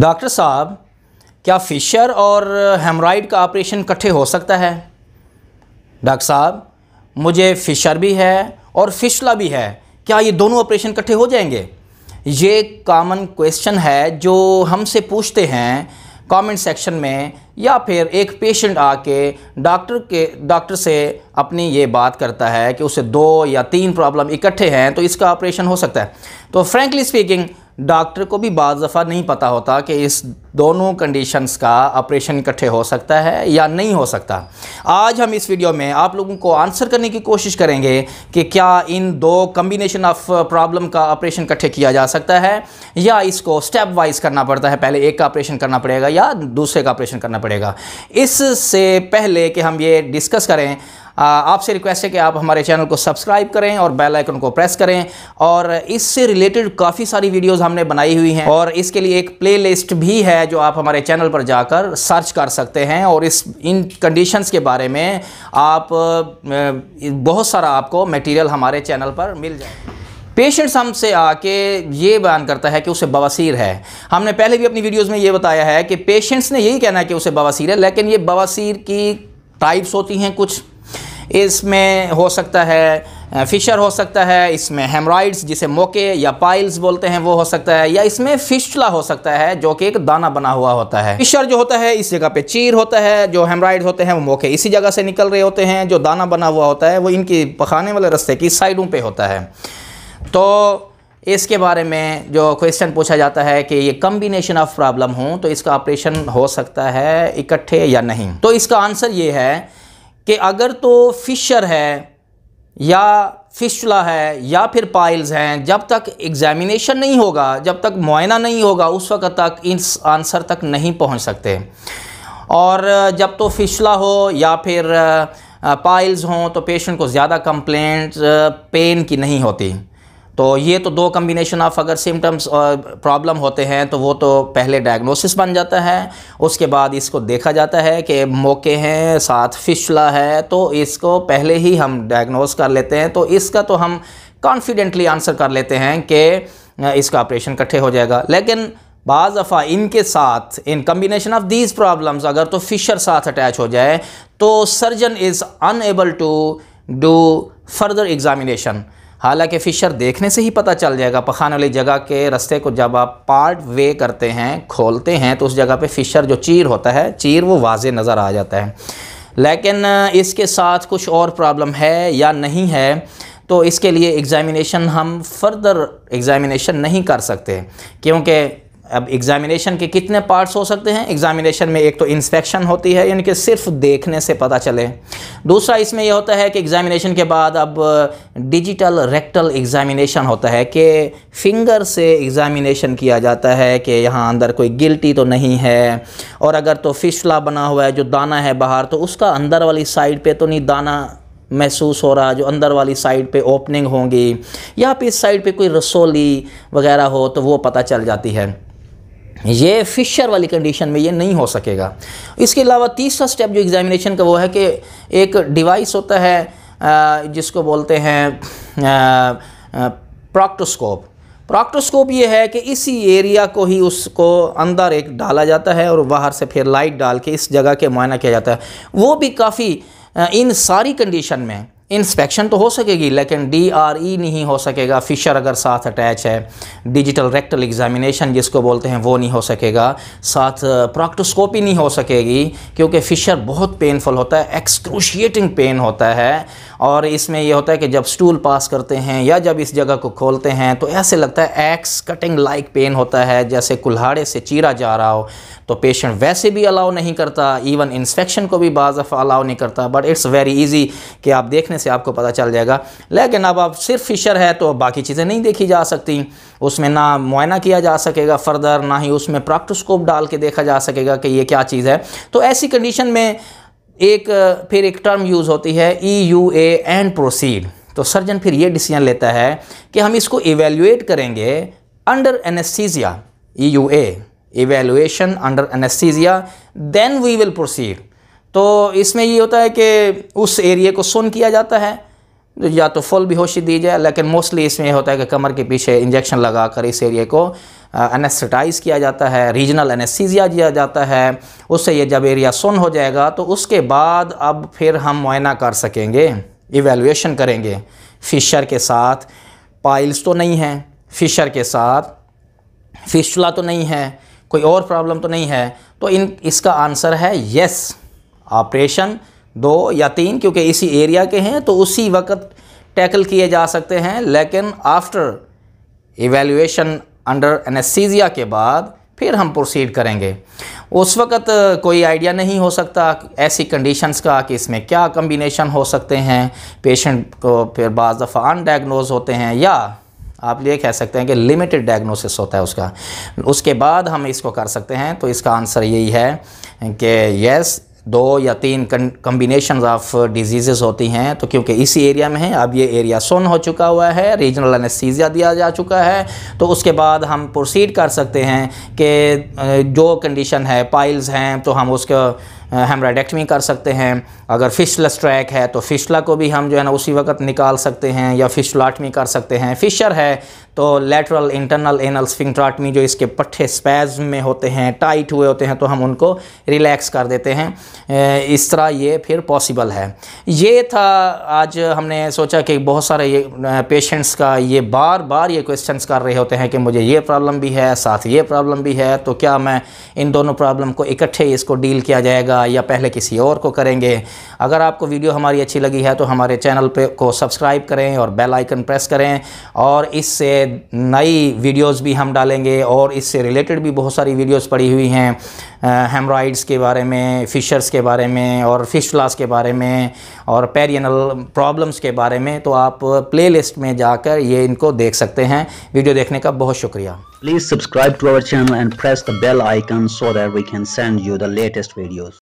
doctor साहब क्या Fisher और हेमराइड का ऑपरेशन इकट्ठे हो सकता है डॉक्टर साहब मुझे फिशर भी है और फिशला भी है क्या ये दोनों ऑपरेशन इकट्ठे हो जाएंगे ये कॉमन क्वेश्चन है जो हमसे पूछते हैं कमेंट सेक्शन में या फिर एक पेशेंट आके डॉक्टर के डॉक्टर से अपनी ये बात करता है कि उसे दो या तीन प्रॉब्लम इकट्ठे हैं तो इसका ऑपरेशन हो सकता है तो फ्रेंकली स्पीकिंग डॉक्टर को भी बाज़ दफ़ा नहीं पता होता कि इस दोनों कंडीशंस का ऑपरेशन इकट्ठे हो सकता है या नहीं हो सकता आज हम इस वीडियो में आप लोगों को आंसर करने की कोशिश करेंगे कि क्या इन दो कम्बिनेशन ऑफ प्रॉब्लम का ऑपरेशन इकट्ठे किया जा सकता है या इसको स्टेप वाइज करना पड़ता है पहले एक का ऑपरेशन करना पड़ेगा या दूसरे का ऑपरेशन करना पड़ेगा इससे पहले कि हम ये डिस्कस करें आपसे रिक्वेस्ट है कि आप हमारे चैनल को सब्सक्राइब करें और बेल आइकन को प्रेस करें और इससे रिलेटेड काफ़ी सारी वीडियोस हमने बनाई हुई हैं और इसके लिए एक प्लेलिस्ट भी है जो आप हमारे चैनल पर जाकर सर्च कर सकते हैं और इस इन कंडीशंस के बारे में आप बहुत सारा आपको मटीरियल हमारे चैनल पर मिल जाए पेशेंट्स हमसे आके ये बयान करता है कि उसे बवासीर है हमने पहले भी अपनी वीडियोस में ये बताया है कि पेशेंट्स ने यही कहना है कि उसे बवासीर है लेकिन ये बवासीर की टाइप्स होती हैं कुछ इसमें हो सकता है फिशर हो सकता है इसमें हेमराइड्स जिसे मोके या पाइल्स बोलते हैं वो हो सकता है या इसमें फिशला हो सकता है जो कि एक दाना बना हुआ होता है फिशर जो होता है इस जगह पे चीर होता है जो हेमराइड होते हैं वो मोके इसी जगह से निकल रहे होते हैं जो दाना बना हुआ होता है वो इनकी पखाने वाले रस्ते की साइडों पर होता है तो इसके बारे में जो क्वेश्चन पूछा जाता है कि ये कम्बिनेशन ऑफ प्रॉब्लम हो तो इसका ऑपरेशन हो सकता है इकट्ठे या नहीं तो इसका आंसर ये है कि अगर तो फिशर है या फिशला है या फिर पाइल्स हैं जब तक एग्ज़ामिनेशन नहीं होगा जब तक मुआयना नहीं होगा उस वक्त तक इन आंसर तक नहीं पहुंच सकते और जब तो फिशला हो या फिर पाइल्स हों तो पेशेंट को ज़्यादा कंप्लेंट पेन की नहीं होती तो ये तो दो कम्बिनेशन ऑफ अगर सिम्टम्स और प्रॉब्लम होते हैं तो वो तो पहले डायग्नोसिस बन जाता है उसके बाद इसको देखा जाता है कि मौके हैं साथ फिशला है तो इसको पहले ही हम डायग्नोस कर लेते हैं तो इसका तो हम कॉन्फिडेंटली आंसर कर लेते हैं कि इसका ऑपरेशन इकट्ठे हो जाएगा लेकिन बाज़ दफ़ा इनके साथ इन कम्बिनेशन ऑफ दीज प्रॉब्लम्स अगर तो फिशर साथ अटैच हो जाए तो surgeon is unable to do further examination हालांकि फ़िशर देखने से ही पता चल जाएगा पखान वाली जगह के रस्ते को जब आप पार्ट वे करते हैं खोलते हैं तो उस जगह पे फ़िशर जो चीर होता है चीर वो वाज नज़र आ जाता है लेकिन इसके साथ कुछ और प्रॉब्लम है या नहीं है तो इसके लिए एग्ज़ामिनेशन हम फर्दर एग्ज़ामिनेशन नहीं कर सकते क्योंकि अब एग्ज़ामिनेशन के कितने पार्ट्स हो सकते हैं एग्ज़ामिनेशन में एक तो इंस्पेक्शन होती है यानी कि सिर्फ देखने से पता चले दूसरा इसमें यह होता है कि एग्ज़ामिनेशन के बाद अब डिजिटल रेक्टल एग्ज़ामिनेशन होता है कि फिंगर से एग्ज़ामिनेशन किया जाता है कि यहाँ अंदर कोई गिल्टी तो नहीं है और अगर तो फिशला बना हुआ है जो दाना है बाहर तो उसका अंदर वाली साइड पर तो नहीं दाना महसूस हो रहा जो अंदर वाली साइड पे ओपनिंग होंगी या फिर इस साइड पे कोई रसोली वगैरह हो तो वो पता चल जाती है ये फिशर वाली कंडीशन में ये नहीं हो सकेगा इसके अलावा तीसरा स्टेप जो एग्ज़ामिनेशन का वो है कि एक डिवाइस होता है जिसको बोलते हैं प्रोक्टोस्कोप प्रॉक्टोस्कोप ये है कि इसी एरिया को ही उसको अंदर एक डाला जाता है और बाहर से फिर लाइट डाल के इस जगह के मायना किया जाता है वो भी काफ़ी इन सारी कंडीशन में इंस्पेक्शन तो हो सकेगी लेकिन डी आर ई नहीं हो सकेगा फ़िशर अगर साथ अटैच है डिजिटल रेक्टल एग्जामिनेशन जिसको बोलते हैं वो नहीं हो सकेगा साथ प्रोक्टोस्कोपी नहीं हो सकेगी क्योंकि फ़िशर बहुत पेनफुल होता है एक्सक्रूशिएटिंग पेन होता है और इसमें यह होता है कि जब स्टूल पास करते हैं या जब इस जगह को खोलते हैं तो ऐसे लगता है एक्स कटिंग लाइक पेन होता है जैसे कुल्हाड़े से चीरा जा रहा हो तो पेशेंट वैसे भी अलाउ नहीं करता इवन इंस्पेक्शन को भी बाज़ अलाउ नहीं करता बट इट्स वेरी ईजी कि आप देखने से आपको पता चल जाएगा लेकिन अब आप सिर्फ फिशर है तो बाकी चीज़ें नहीं देखी जा सकती उसमें ना मुआयना किया जा सकेगा फ़र्दर ना ही उसमें प्रॉक्टोस्कोप डाल के देखा जा सकेगा कि ये क्या चीज़ है तो ऐसी कंडीशन में एक फिर एक टर्म यूज़ होती है E U A and proceed तो सर्जन फिर ये डिसीजन लेता है कि हम इसको एवेल्यूएट करेंगे under anaesthesia E U A evaluation under anaesthesia then we will proceed तो इसमें ये होता है कि उस एरिए को सुन किया जाता है या तो फुल बेहोशी दी जाए लेकिन मोस्टली इसमें होता है कि कमर के पीछे इंजेक्शन लगा कर इस एरिए को एनेस्टाइज किया जाता है रीजनल एनेस्थीजिया दिया जाता है उससे ये जब एरिया सुन हो जाएगा तो उसके बाद अब फिर हम मुआयना कर सकेंगे इवेलुएशन करेंगे फिशर के साथ पाइल्स तो नहीं हैं फिशर के साथ फिशला तो नहीं है कोई और प्रॉब्लम तो नहीं है तो इन इसका आंसर है यस ऑपरेशन दो या तीन क्योंकि इसी एरिया के हैं तो उसी वक्त टैकल किए जा सकते हैं लेकिन आफ्टर इवेल्यूशन अंडर एनेसीजिया के बाद फिर हम प्रोसीड करेंगे उस वक़्त कोई आइडिया नहीं हो सकता ऐसी कंडीशंस का कि इसमें क्या कम्बिनेशन हो सकते हैं पेशेंट को फिर बज़ दफ़ा अनडायग्नोज होते हैं या आप ये कह सकते हैं कि लिमिटेड डायग्नोसिस होता है उसका उसके बाद हम इसको कर सकते हैं तो इसका आंसर यही है कि यस दो या तीन कम्बिनेशन ऑफ डिजीज़ होती हैं तो क्योंकि इसी एरिया में है अब ये एरिया सुन हो चुका हुआ है रीजनल एनेस्थीजिया दिया जा चुका है तो उसके बाद हम प्रोसीड कर सकते हैं कि uh, जो कंडीशन है पाइल्स हैं तो हम उसका हेमराडेक्टमी uh, कर सकते हैं अगर फिशला स्ट्रैक है तो फिशला को भी हम जो है ना उसी वक्त निकाल सकते हैं या फिशलाटमी कर सकते हैं फिशर है तो लेटरल इंटरनल एनल स्फिंक्ट्राट में जो इसके पट्ठे स्पैज में होते हैं टाइट हुए होते हैं तो हम उनको रिलैक्स कर देते हैं इस तरह ये फिर पॉसिबल है ये था आज हमने सोचा कि बहुत सारे ये पेशेंट्स का ये बार बार ये क्वेश्चंस कर रहे होते हैं कि मुझे ये प्रॉब्लम भी है साथ ये प्रॉब्लम भी है तो क्या मैं इन दोनों प्रॉब्लम को इकट्ठे इसको डील किया जाएगा या पहले किसी और को करेंगे अगर आपको वीडियो हमारी अच्छी लगी है तो हमारे चैनल पर को सब्सक्राइब करें और बेलाइकन प्रेस करें और इससे नई वीडियोस भी हम डालेंगे और इससे रिलेटेड भी बहुत सारी वीडियोस पड़ी हुई हैं हेमराइड्स के बारे में फिशर्स के बारे में और फिश लॉस के बारे में और पेरियनल प्रॉब्लम्स के बारे में तो आप प्लेलिस्ट में जाकर ये इनको देख सकते हैं वीडियो देखने का बहुत शुक्रिया please subscribe to our channel and press the bell icon so that we can send you the latest videos